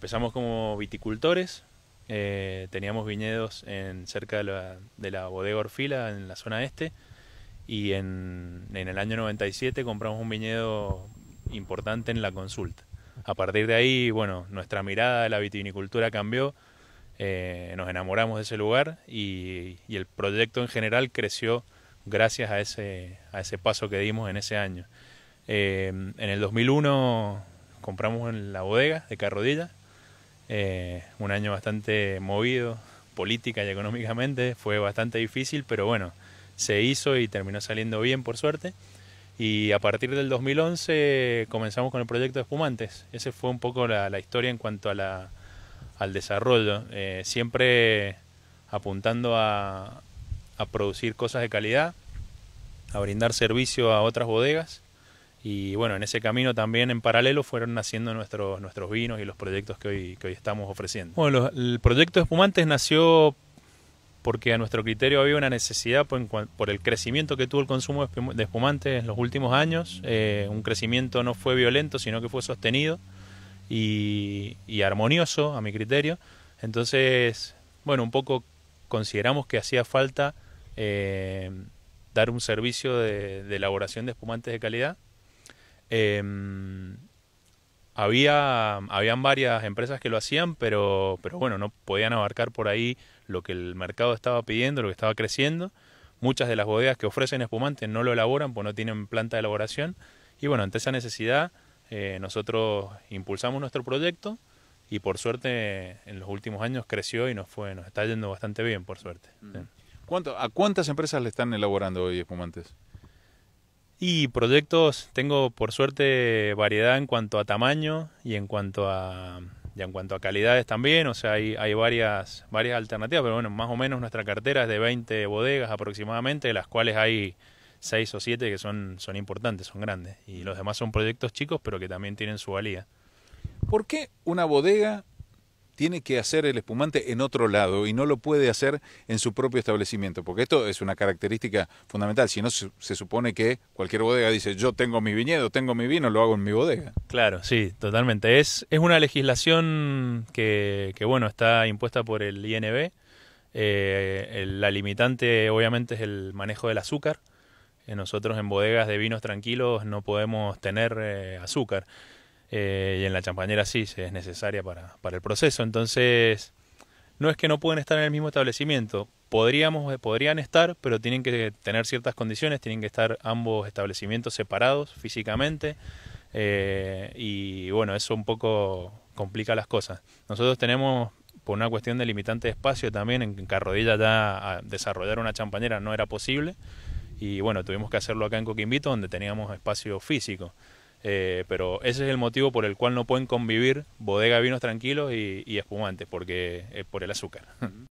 Empezamos como viticultores, eh, teníamos viñedos en, cerca de la, bodega Orfila, en la zona este, y en, en, el año 97 compramos un viñedo importante en la consulta. A partir de ahí, bueno, nuestra mirada de la vitivinicultura cambió, eh, nos enamoramos de ese lugar y, y, el proyecto en general creció gracias a ese, a ese paso que dimos en ese año. Eh, en el 2001 compramos en la bodega de Carrodilla eh, un año bastante movido, política y económicamente, fue bastante difícil, pero bueno, se hizo y terminó saliendo bien por suerte. Y a partir del 2011 comenzamos con el proyecto de espumantes. Ese fue un poco la, historia en cuanto al desarrollo. Eh, siempre apuntando a producir cosas de calidad, a brindar servicio a otras bodegas y bueno, en ese camino también en paralelo fueron naciendo nuestros, nuestros vinos y los proyectos que hoy, hoy estamos ofreciendo. Bueno, el proyecto de Espumantes nació porque a nuestro criterio había una necesidad por, el crecimiento que tuvo el consumo de espumantes en los últimos años. Eh, un crecimiento no fue violento, sino que fue sostenido y, armonioso a mi criterio. Entonces, bueno, un poco consideramos que hacía falta eh, dar un servicio de elaboración de espumantes de calidad Em, había, habían varias empresas que lo hacían, pero, pero bueno, no podían abarcar por ahí lo que el mercado estaba pidiendo, lo que estaba creciendo. Muchas de las bodegas que ofrecen espumantes no lo elaboran, pues no tienen planta de elaboración. Y bueno, ante esa necesidad, eh, nosotros impulsamos nuestro proyecto y por suerte en los últimos años creció y nos fue, nos está yendo bastante bien, por suerte. Mm. ¿Cuánto, ¿A cuántas empresas le están elaborando hoy espumantes? Y proyectos, tengo por suerte variedad en cuanto a tamaño y en cuanto a, en cuanto a calidades también, o sea, hay, varias, varias alternativas, pero bueno, más o menos nuestra cartera es de 20 bodegas aproximadamente, de las cuales hay 6 o 7 que son, son importantes, son grandes, y los demás son proyectos chicos, pero que también tienen su valía. ¿Por qué una bodega tiene que hacer el espumante en otro lado y no lo puede hacer en su propio establecimiento, porque esto es una característica fundamental, si no se, supone que cualquier bodega dice yo tengo mi viñedo, tengo mi vino, lo hago en mi bodega. Claro, sí, totalmente. Es, es una legislación que, que bueno, está impuesta por el INB. Eh, la limitante obviamente es el manejo del azúcar. Eh, nosotros en bodegas de vinos tranquilos no podemos tener eh, azúcar. Eh, y en la champañera sí, es necesaria para, para, el proceso. Entonces, no es que no pueden estar en el mismo establecimiento. Podríamos, eh, podrían estar, pero tienen que tener ciertas condiciones, tienen que estar ambos establecimientos separados físicamente. Eh, y bueno, eso un poco complica las cosas. Nosotros tenemos, por una cuestión de limitante de espacio también, en Carrodilla ya desarrollar una champañera no era posible. Y bueno, tuvimos que hacerlo acá en Coquimbito, donde teníamos espacio físico. Eh, pero ese es el motivo por el cual no pueden convivir bodega vinos tranquilos y, y espumantes, porque es por el azúcar.